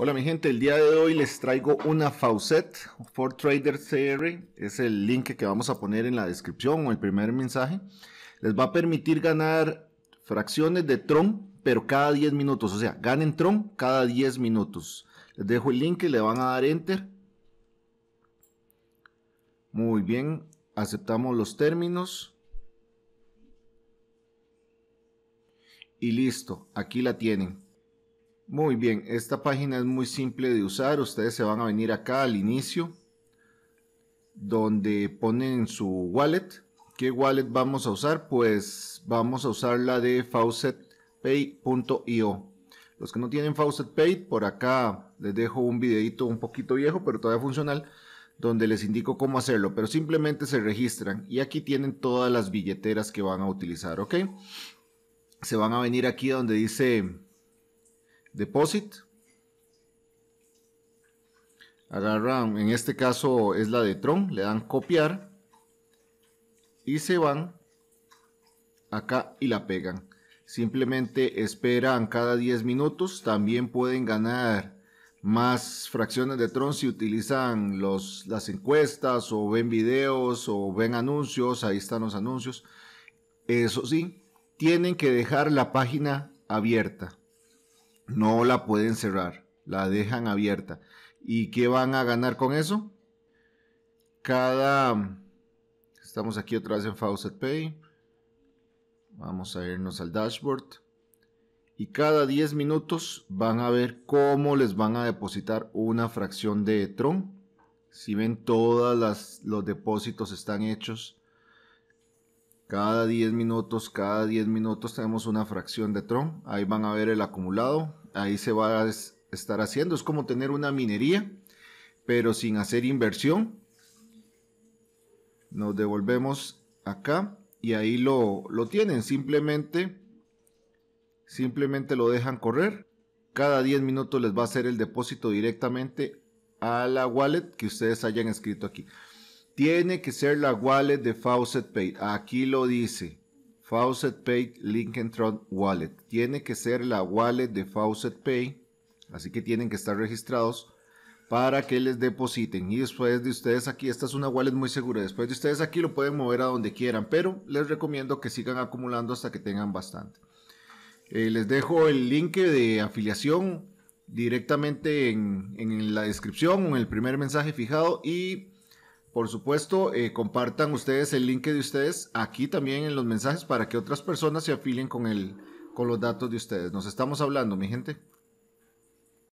Hola mi gente, el día de hoy les traigo una Faucet for Trader CR, es el link que vamos a poner en la descripción o el primer mensaje. Les va a permitir ganar fracciones de Tron, pero cada 10 minutos, o sea, ganen Tron cada 10 minutos. Les dejo el link y le van a dar Enter. Muy bien, aceptamos los términos. Y listo, aquí la tienen. Muy bien, esta página es muy simple de usar. Ustedes se van a venir acá al inicio, donde ponen su wallet. ¿Qué wallet vamos a usar? Pues vamos a usar la de faucetpay.io. Los que no tienen faucetpay, por acá les dejo un videito un poquito viejo, pero todavía funcional, donde les indico cómo hacerlo. Pero simplemente se registran y aquí tienen todas las billeteras que van a utilizar, ¿ok? Se van a venir aquí donde dice deposit. Agarran, en este caso es la de Tron, le dan copiar y se van acá y la pegan. Simplemente esperan cada 10 minutos. También pueden ganar más fracciones de Tron si utilizan los, las encuestas o ven videos o ven anuncios. Ahí están los anuncios. Eso sí, tienen que dejar la página abierta no la pueden cerrar, la dejan abierta. ¿Y qué van a ganar con eso? Cada... Estamos aquí otra vez en Fawcett Pay. Vamos a irnos al dashboard. Y cada 10 minutos van a ver cómo les van a depositar una fracción de Tron. Si ven, todos los depósitos están hechos cada 10 minutos, cada 10 minutos tenemos una fracción de Tron. Ahí van a ver el acumulado. Ahí se va a estar haciendo. Es como tener una minería, pero sin hacer inversión. Nos devolvemos acá y ahí lo, tienen. Simplemente, simplemente lo dejan correr. Cada 10 minutos les va a hacer el depósito directamente a la wallet que ustedes hayan escrito aquí. Tiene que ser la wallet de Faucet Pay. Aquí lo dice. Faucet Pay Lincoln Wallet. Tiene que ser la wallet de Faucet Pay. Así que tienen que estar registrados para que les depositen. Y después de ustedes aquí, esta es una wallet muy segura. Después de ustedes aquí lo pueden mover a donde quieran, pero les recomiendo que sigan acumulando hasta que tengan bastante. Eh, les dejo el link de afiliación directamente en, la descripción en el primer mensaje fijado y por supuesto, eh, compartan ustedes el link de ustedes aquí también en los mensajes para que otras personas se afilien con, el, con los datos de ustedes. Nos estamos hablando, mi gente.